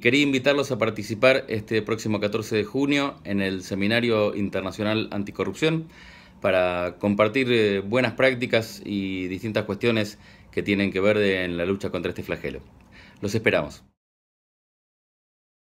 Quería invitarlos a participar este próximo 14 de junio en el Seminario Internacional Anticorrupción para compartir eh, buenas prácticas y distintas cuestiones que tienen que ver en la lucha contra este flagelo. Los esperamos.